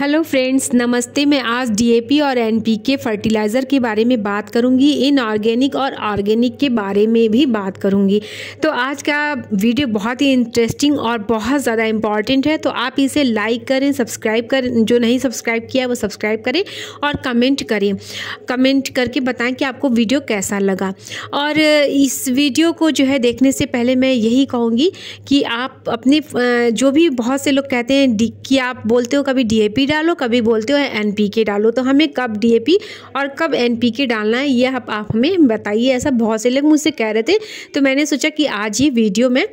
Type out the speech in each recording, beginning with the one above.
hello friends नमस्ते मैं आज डीएपी और एनपीके फर्टिलाइज़र के बारे में बात करूंगी इन ऑर्गेनिक और ऑर्गेनिक के बारे में भी बात करूंगी तो आज का वीडियो बहुत ही इंटरेस्टिंग और बहुत ज़्यादा इम्पॉर्टेंट है तो आप इसे लाइक करें सब्सक्राइब कर जो नहीं सब्सक्राइब किया वो सब्सक्राइब करें और कमेंट करें कमेंट करके बताएँ कि आपको वीडियो कैसा लगा और इस वीडियो को जो है देखने से पहले मैं यही कहूँगी कि आप अपने जो भी बहुत से लोग कहते हैं कि आप बोलते हो कभी डी डालो कभी बोलते हो एनपीके डालो तो हमें कब डीएपी और कब एनपीके डालना है यह आप, हमें बताइए ऐसा बहुत से लोग मुझसे कह रहे थे तो मैंने सोचा कि आज ये वीडियो मैं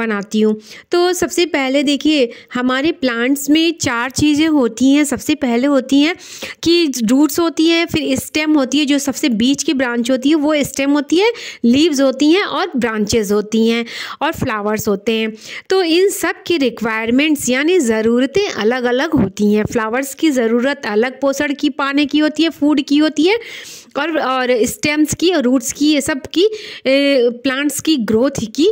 बनाती हूँ तो सबसे पहले देखिए हमारे प्लांट्स में चार चीज़ें होती हैं सबसे पहले होती हैं कि रूट्स होती हैं फिर स्टेम होती है जो सबसे बीच की ब्रांच होती है वो स्टेम होती है लीव्स होती हैं और ब्रांचेज होती हैं और फ्लावर्स होते हैं तो इन सब की रिक्वायरमेंट्स यानी ज़रूरतें अलग अलग होती हैं फ्लावर फ्लावर्स की ज़रूरत अलग पोषण की पाने की होती है फूड की होती है और और स्टेम्स की और रूट्स की ये सब की प्लांट्स की ग्रोथ की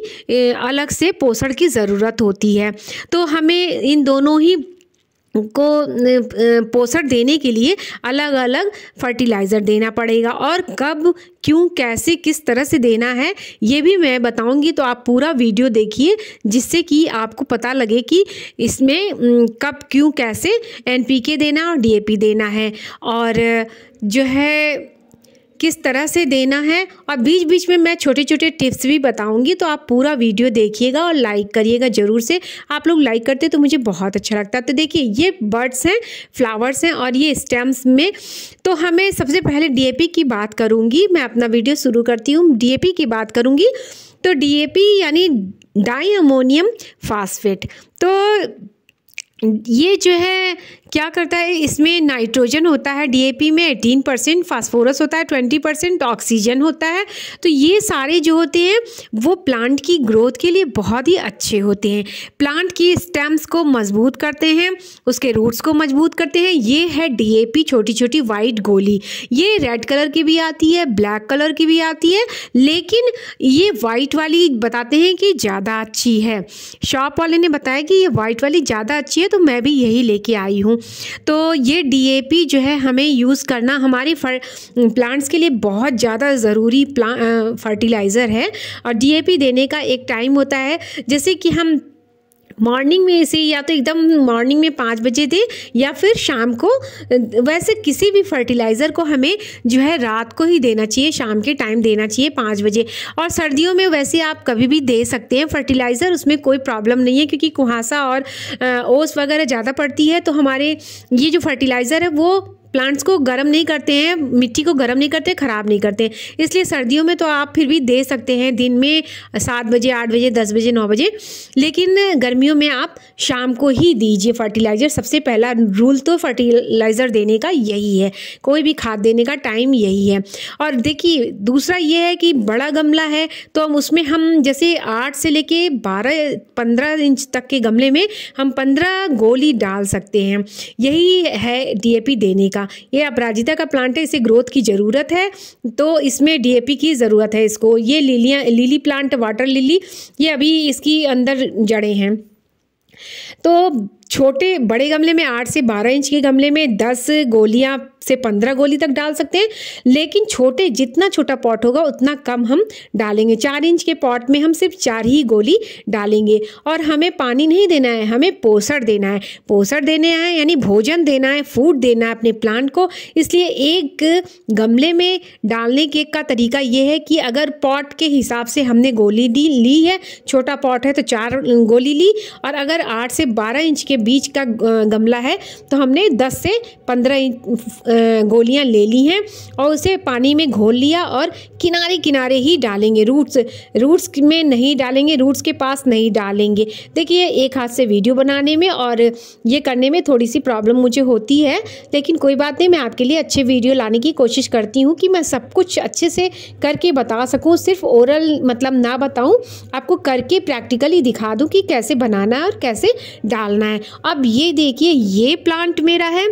अलग से पोषण की ज़रूरत होती है तो हमें इन दोनों ही को पोषण देने के लिए अलग अलग फर्टिलाइज़र देना पड़ेगा और कब क्यों कैसे किस तरह से देना है ये भी मैं बताऊंगी तो आप पूरा वीडियो देखिए जिससे कि आपको पता लगे कि इसमें कब क्यों कैसे एनपीके देना और डीएपी देना है और जो है किस तरह से देना है और बीच बीच में मैं छोटे छोटे टिप्स भी बताऊंगी तो आप पूरा वीडियो देखिएगा और लाइक करिएगा ज़रूर से आप लोग लाइक करते तो मुझे बहुत अच्छा लगता है तो देखिए ये बर्ड्स हैं फ्लावर्स हैं और ये स्टेम्स में तो हमें सबसे पहले डी की बात करूँगी मैं अपना वीडियो शुरू करती हूँ डी की बात करूँगी तो डी यानी डाई अमोनियम फास्फेट तो ये जो है क्या करता है इसमें नाइट्रोजन होता है डीएपी में 18 परसेंट फॉस्फोरस होता है 20 परसेंट ऑक्सीजन होता है तो ये सारे जो होते हैं वो प्लांट की ग्रोथ के लिए बहुत ही अच्छे होते हैं प्लांट की स्टेम्स को मजबूत करते हैं उसके रूट्स को मजबूत करते हैं ये है डीएपी छोटी छोटी वाइट गोली ये रेड कलर की भी आती है ब्लैक कलर की भी आती है लेकिन ये वाइट वाली बताते हैं कि ज़्यादा अच्छी है शॉप वाले ने बताया कि ये वाइट वाली ज़्यादा अच्छी है तो मैं भी यही लेके आई हूँ तो ये डी जो है हमें यूज़ करना हमारे फर, प्लांट्स के लिए बहुत ज़्यादा ज़रूरी फर्टिलाइज़र है और डी देने का एक टाइम होता है जैसे कि हम मॉर्निंग में इसे या तो एकदम मॉर्निंग में पाँच बजे दें या फिर शाम को वैसे किसी भी फर्टिलाइज़र को हमें जो है रात को ही देना चाहिए शाम के टाइम देना चाहिए पाँच बजे और सर्दियों में वैसे आप कभी भी दे सकते हैं फर्टिलाइज़र उसमें कोई प्रॉब्लम नहीं है क्योंकि कुहासा और ओस वगैरह ज़्यादा पड़ती है तो हमारे ये जो फर्टिलाइज़र है वो प्लांट्स को गर्म नहीं करते हैं मिट्टी को गर्म नहीं करते ख़राब नहीं करते इसलिए सर्दियों में तो आप फिर भी दे सकते हैं दिन में सात बजे आठ बजे दस बजे नौ बजे लेकिन गर्मियों में आप शाम को ही दीजिए फर्टिलाइज़र सबसे पहला रूल तो फर्टिलाइज़र देने का यही है कोई भी खाद देने का टाइम यही है और देखिए दूसरा ये है कि बड़ा गमला है तो हम उसमें हम जैसे आठ से लेके बारह पंद्रह इंच तक के गमले में हम पंद्रह गोली डाल सकते हैं यही है डीएपी देने का अपराजिता ये अपराजिता का प्लांट है इसे ग्रोथ की ज़रूरत है तो इसमें डीएपी की ज़रूरत है इसको ये लिलियाँ लिली प्लांट वाटर लिली ये अभी इसकी अंदर जड़ें हैं तो छोटे बड़े गमले में आठ से बारह इंच के गमले में दस गोलियाँ से पंद्रह गोली तक डाल सकते हैं लेकिन छोटे जितना छोटा पॉट होगा उतना कम हम डालेंगे चार इंच के पॉट में हम सिर्फ चार ही गोली डालेंगे और हमें पानी नहीं देना है हमें पोषण देना है पोषण देने है यानी भोजन देना है फूड देना है अपने प्लांट को इसलिए एक गमले में डालने के का तरीका ये है कि अगर पॉट के हिसाब से हमने गोली ली है छोटा पॉट है तो चार गोली ली और अगर आठ से बारह इंच के बीच का गमला है तो हमने 10 से 15 गोलियां ले ली हैं और उसे पानी में घोल लिया और किनारे किनारे ही डालेंगे रूट्स रूट्स में नहीं डालेंगे रूट्स के पास नहीं डालेंगे देखिए एक हाथ से वीडियो बनाने में और ये करने में थोड़ी सी प्रॉब्लम मुझे होती है लेकिन कोई बात नहीं मैं आपके लिए अच्छे वीडियो लाने की कोशिश करती हूँ कि मैं सब कुछ अच्छे से करके बता सकूँ सिर्फ ओरल मतलब ना बताऊँ आपको करके प्रैक्टिकली दिखा दूँ कि कैसे बनाना है और कैसे डालना है अब ये देखिए ये प्लांट मेरा है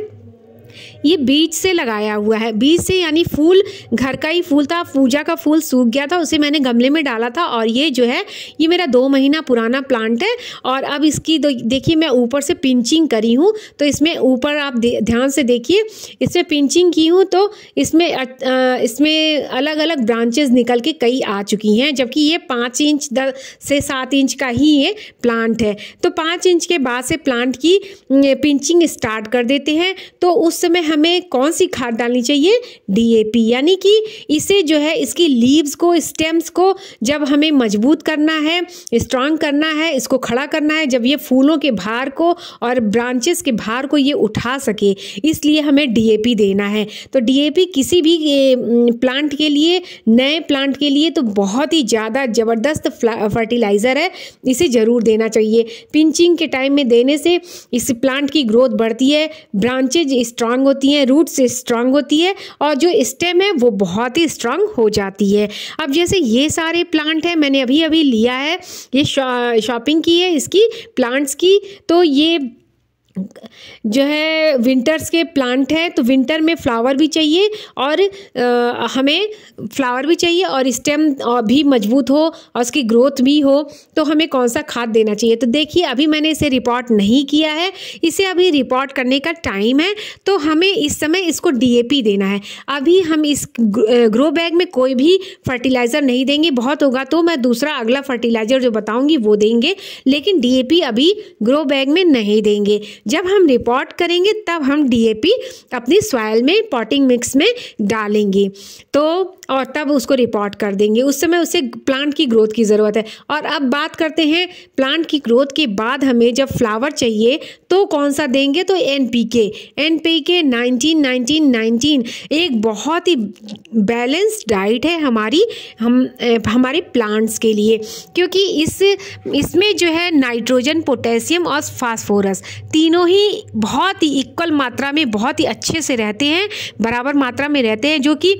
ये बीज से लगाया हुआ है बीज से यानी फूल घर का ही फूल था पूजा का फूल सूख गया था उसे मैंने गमले में डाला था और ये जो है ये मेरा दो महीना पुराना प्लांट है और अब इसकी देखिए मैं ऊपर से पिंचिंग करी हूँ तो इसमें ऊपर आप ध्यान से देखिए इसमें पिंचिंग की हूँ तो इसमें इसमें अलग अलग ब्रांचेज निकल के कई आ चुकी हैं जबकि ये पाँच इंच दस से सात इंच का ही ये प्लांट है तो पाँच इंच के बाद से प्लांट की पिंचिंग स्टार्ट कर देते हैं तो उस समय हमें कौन सी खाद डालनी चाहिए डीएपी यानी कि इसे जो है इसकी लीव्स को स्टेम्स को जब हमें मजबूत करना है स्ट्रांग करना है इसको खड़ा करना है जब ये फूलों के भार को और ब्रांचेस के भार को ये उठा सके इसलिए हमें डीएपी देना है तो डीएपी किसी भी प्लांट के लिए नए प्लांट के लिए तो बहुत ही ज़्यादा ज़बरदस्त फर्टिलाइज़र है इसे ज़रूर देना चाहिए पिंचिंग के टाइम में देने से इस प्लांट की ग्रोथ बढ़ती है ब्रांचेज स्ट्रांग होती होती हैं रूट से स्ट्रांग होती है और जो स्टेम है वो बहुत ही स्ट्रांग हो जाती है अब जैसे ये सारे प्लांट हैं मैंने अभी अभी लिया है ये शॉपिंग की है इसकी प्लांट्स की तो ये जो है विंटर्स के प्लांट हैं तो विंटर में फ्लावर भी चाहिए और आ, हमें फ्लावर भी चाहिए और स्टेम भी मजबूत हो और उसकी ग्रोथ भी हो तो हमें कौन सा खाद देना चाहिए तो देखिए अभी मैंने इसे रिपोर्ट नहीं किया है इसे अभी रिपोर्ट करने का टाइम है तो हमें इस समय इसको डीएपी देना है अभी हम इस ग्रो बैग में कोई भी फर्टिलाइज़र नहीं देंगे बहुत होगा तो मैं दूसरा अगला फर्टिलाइज़र जो बताऊँगी वो देंगे लेकिन डी अभी ग्रो बैग में नहीं देंगे जब हम रिपोर्ट करेंगे तब हम डीएपी अपनी सॉयल में पॉटिंग मिक्स में डालेंगे तो और तब उसको रिपोर्ट कर देंगे उस समय उसे प्लांट की ग्रोथ की ज़रूरत है और अब बात करते हैं प्लांट की ग्रोथ के बाद हमें जब फ्लावर चाहिए तो कौन सा देंगे तो N P K N P K nineteen nineteen nineteen एक बहुत ही बैलेंस डाइट है हमारी हम हमारे प्लांट्स के लिए क्योंकि इस इसमें जो है नाइट्रोजन पोटेशियम और फास्फोरस तीन तीनों ही बहुत ही इक्वल मात्रा में बहुत ही अच्छे से रहते हैं बराबर मात्रा में रहते हैं जो कि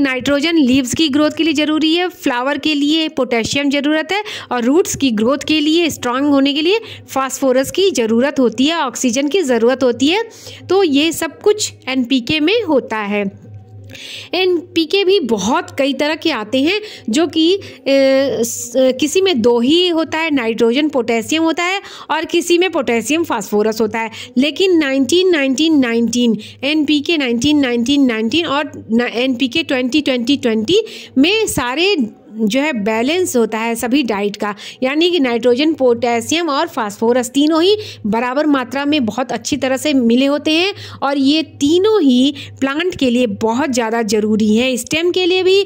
नाइट्रोजन लीव्स की ग्रोथ के लिए ज़रूरी है फ्लावर के लिए पोटेशियम ज़रूरत है और रूट्स की ग्रोथ के लिए स्ट्रांग होने के लिए फास्फोरस की ज़रूरत होती है ऑक्सीजन की ज़रूरत होती है तो ये सब कुछ एन में होता है एंड पीके भी बहुत कई तरह के आते हैं जो कि किसी में दो ही होता है नाइट्रोजन पोटेशियम होता है और किसी में पोटेशियम फास्फोरस होता है लेकिन 19 19 nineteen N P K nineteen nineteen nineteen और N P K twenty twenty twenty में सारे जो है बैलेंस होता है सभी डाइट का यानी कि नाइट्रोजन पोटेशियम और फास्फोरस तीनों ही बराबर मात्रा में बहुत अच्छी तरह से मिले होते हैं और ये तीनों ही प्लांट के लिए बहुत ज़्यादा ज़रूरी हैं स्टेम के लिए भी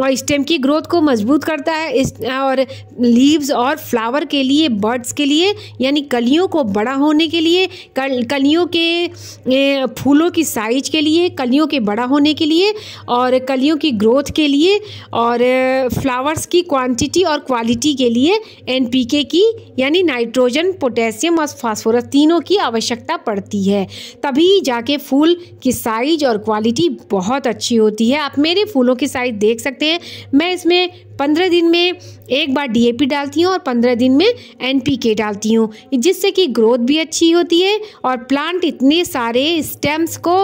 और स्टेम की ग्रोथ को मजबूत करता है इस और लीव्स और फ्लावर के लिए बर्ड्स के लिए यानी कलियों को बड़ा होने के लिए कल कलियों के फूलों की साइज के लिए कलियों के बड़ा होने के लिए और कलियों की ग्रोथ के लिए और फ्ला फ्लावर्स की क्वांटिटी और क्वालिटी के लिए एनपीके की यानी नाइट्रोजन पोटेशियम और फास्फोरस तीनों की आवश्यकता पड़ती है तभी जाके फूल की साइज और क्वालिटी बहुत अच्छी होती है आप मेरे फूलों की साइज देख सकते हैं मैं इसमें पंद्रह दिन में एक बार डीएपी डालती हूँ और पंद्रह दिन में एनपीके डालती हूँ जिससे कि ग्रोथ भी अच्छी होती है और प्लांट इतने सारे स्टेम्स को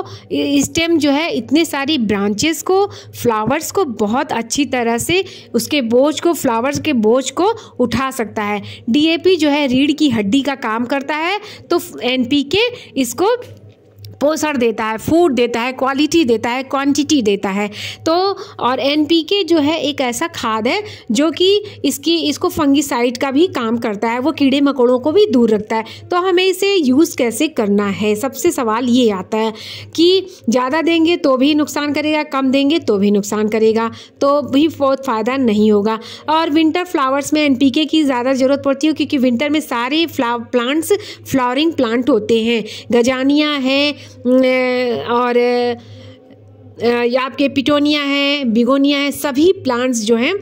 स्टेम जो है इतने सारी ब्रांचेस को फ्लावर्स को बहुत अच्छी तरह से उसके बोझ को फ्लावर्स के बोझ को उठा सकता है डीएपी जो है रीढ़ की हड्डी का काम करता है तो एन इसको पोषण देता है फूड देता है क्वालिटी देता है क्वांटिटी देता है तो और एन जो है एक ऐसा खाद है जो कि इसकी इसको फंगिसाइड का भी काम करता है वो कीड़े मकोड़ों को भी दूर रखता है तो हमें इसे यूज़ कैसे करना है सबसे सवाल ये आता है कि ज़्यादा देंगे तो भी नुकसान करेगा कम देंगे तो भी नुकसान करेगा तो भी बहुत फ़ायदा नहीं होगा और विंटर फ्लावर्स में एन की ज़्यादा ज़रूरत पड़ती है क्योंकि विंटर में सारे फ्लाव प्लांट्स फ्लावरिंग प्लांट होते हैं गजानियाँ हैं और या आपके पिटोनिया है बिगोनिया है सभी प्लांट्स जो हैं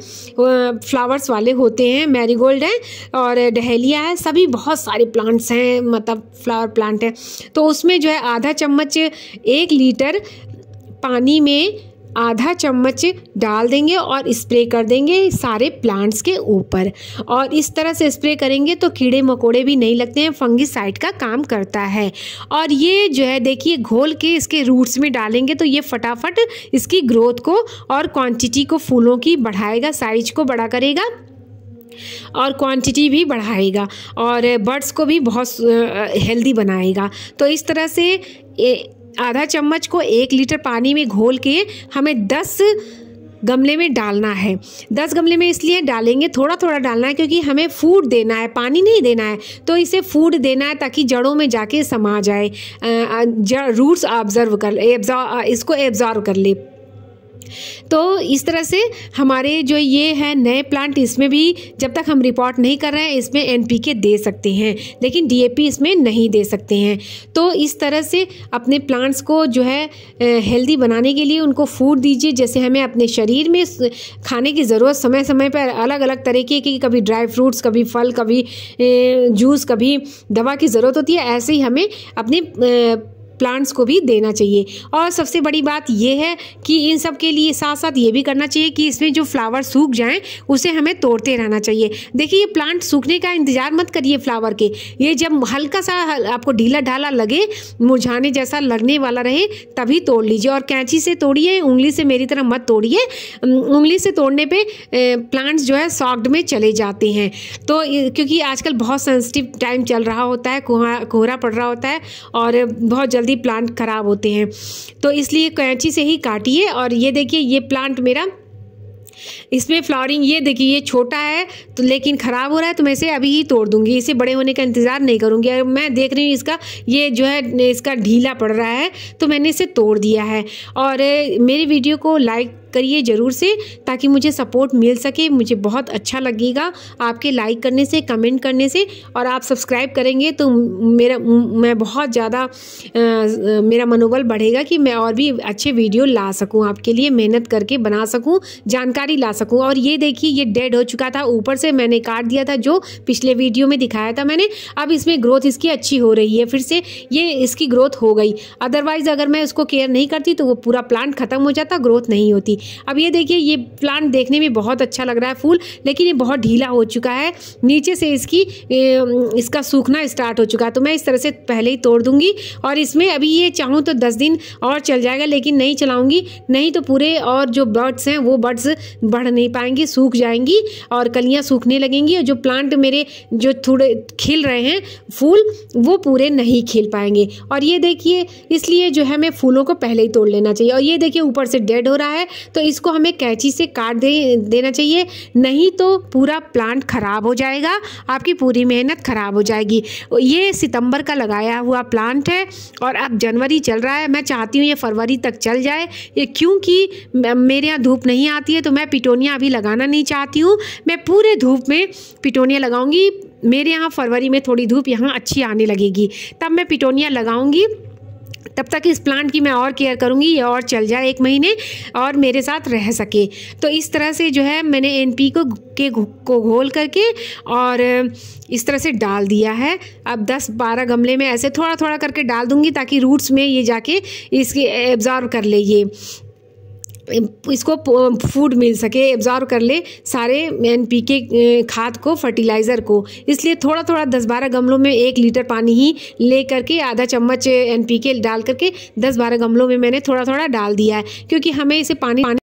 फ्लावर्स वाले होते हैं मैरीगोल्ड है और डहेलिया है सभी बहुत सारे प्लांट्स हैं मतलब फ्लावर प्लांट हैं तो उसमें जो है आधा चम्मच एक लीटर पानी में आधा चम्मच डाल देंगे और स्प्रे कर देंगे सारे प्लांट्स के ऊपर और इस तरह से स्प्रे करेंगे तो कीड़े मकोड़े भी नहीं लगते हैं साइड का काम करता है और ये जो है देखिए घोल के इसके रूट्स में डालेंगे तो ये फटाफट इसकी ग्रोथ को और क्वांटिटी को फूलों की बढ़ाएगा साइज को बड़ा करेगा और क्वांटिटी भी बढ़ाएगा और बर्ड्स को भी बहुत हेल्दी बनाएगा तो इस तरह से ए, आधा चम्मच को एक लीटर पानी में घोल के हमें दस गमले में डालना है दस गमले में इसलिए डालेंगे थोड़ा थोड़ा डालना है क्योंकि हमें फूड देना है पानी नहीं देना है तो इसे फूड देना है ताकि जड़ों में जाके समा जाए रूट्स ऑब्जर्व कर एब्जॉर्व इसको एब्जॉर्व कर ले तो इस तरह से हमारे जो ये है नए प्लांट इसमें भी जब तक हम रिपोर्ट नहीं कर रहे हैं इसमें एन दे सकते हैं लेकिन डी इसमें नहीं दे सकते हैं तो इस तरह से अपने प्लांट्स को जो है हेल्दी बनाने के लिए उनको फूड दीजिए जैसे हमें अपने शरीर में खाने की ज़रूरत समय समय पर अलग अलग तरीके की कभी ड्राई फ्रूट्स कभी फल कभी जूस कभी दवा की ज़रूरत होती है ऐसे ही हमें अपने प्लांट्स को भी देना चाहिए और सबसे बड़ी बात यह है कि इन सब के लिए साथ साथ ये भी करना चाहिए कि इसमें जो फ्लावर सूख जाएं उसे हमें तोड़ते रहना चाहिए देखिए ये प्लांट सूखने का इंतज़ार मत करिए फ्लावर के ये जब हल्का सा आपको ढीला ढाला लगे मुरझाने जैसा लगने वाला रहे तभी तोड़ लीजिए और कैंची से तोड़िए उंगली से मेरी तरह मत तोड़िए उंगली से तोड़ने पर प्लांट्स जो है सॉफ्ट में चले जाते हैं तो क्योंकि आजकल बहुत सेंसिटिव टाइम चल रहा होता है कोहरा कोहरा पड़ रहा होता है और बहुत जल्द जल्दी प्लांट ख़राब होते हैं तो इसलिए कैंची से ही काटिए और ये देखिए ये प्लांट मेरा इसमें फ्लॉरिंग ये देखिए ये छोटा है तो लेकिन ख़राब हो रहा है तो मैं इसे अभी ही तोड़ दूंगी इसे बड़े होने का इंतज़ार नहीं करूँगी अगर मैं देख रही हूँ इसका ये जो है इसका ढीला पड़ रहा है तो मैंने इसे तोड़ दिया है और मेरी वीडियो को लाइक करिए ज़रूर से ताकि मुझे सपोर्ट मिल सके मुझे बहुत अच्छा लगेगा आपके लाइक करने से कमेंट करने से और आप सब्सक्राइब करेंगे तो मेरा मैं बहुत ज़्यादा मेरा मनोबल बढ़ेगा कि मैं और भी अच्छे वीडियो ला सकूँ आपके लिए मेहनत करके बना सकूँ जानकारी ला सकूँ और ये देखिए ये डेड हो चुका था ऊपर से मैंने काट दिया था जो पिछले वीडियो में दिखाया था मैंने अब इसमें ग्रोथ इसकी अच्छी हो रही है फिर से ये इसकी ग्रोथ हो गई अदरवाइज़ अगर मैं उसको केयर नहीं करती तो वो पूरा प्लांट ख़त्म हो जाता ग्रोथ नहीं होती अब ये देखिए ये प्लांट देखने में बहुत अच्छा लग रहा है फूल लेकिन ये बहुत ढीला हो चुका है नीचे से इसकी इसका सूखना स्टार्ट हो चुका है तो मैं इस तरह से पहले ही तोड़ दूंगी और इसमें अभी ये चाहूँ तो दस दिन और चल जाएगा लेकिन नहीं चलाऊँगी नहीं तो पूरे और जो बर्ड्स हैं वो बर्ड्स बढ़ बढ़ नहीं पाएंगी सूख जाएंगी और कलियाँ सूखने लगेंगी और जो प्लांट मेरे जो थोड़े खिल रहे हैं फूल वो पूरे नहीं खिल पाएंगे और ये देखिए इसलिए जो है हमें फूलों को पहले ही तोड़ लेना चाहिए और ये देखिए ऊपर से डेड हो रहा है तो इसको हमें कैंची से काट दे देना चाहिए नहीं तो पूरा प्लांट ख़राब हो जाएगा आपकी पूरी मेहनत ख़राब हो जाएगी ये सितंबर का लगाया हुआ प्लांट है और अब जनवरी चल रहा है मैं चाहती हूँ ये फरवरी तक चल जाए ये क्योंकि मेरे यहाँ धूप नहीं आती है तो मैं पिटो पिटोनिया अभी लगाना नहीं चाहती हूँ मैं पूरे धूप में पिटोनिया लगाऊंगी मेरे यहाँ फरवरी में थोड़ी धूप यहाँ अच्छी आने लगेगी तब मैं पिटोनिया लगाऊंगी तब तक इस प्लांट की मैं और केयर करूँगी ये और चल जाए एक महीने और मेरे साथ रह सके तो इस तरह से जो है मैंने एन पी को के को घोल करके और इस तरह से डाल दिया है अब 10-12 गमले में ऐसे थोड़ा थोड़ा करके डाल दूँगी ताकि रूट्स में ये जाके इसके एब्ज़ॉर्व कर ले ये इसको फूड मिल सके एब्जॉर्व कर ले सारे एन पी के खाद को फर्टिलाइज़र को इसलिए थोड़ा थोड़ा दस बारह गमलों में एक लीटर पानी ही ले करके आधा चम्मच एन पी के डाल करके दस बारह गमलों में मैंने थोड़ा थोड़ा डाल दिया है क्योंकि हमें इसे पानी पानी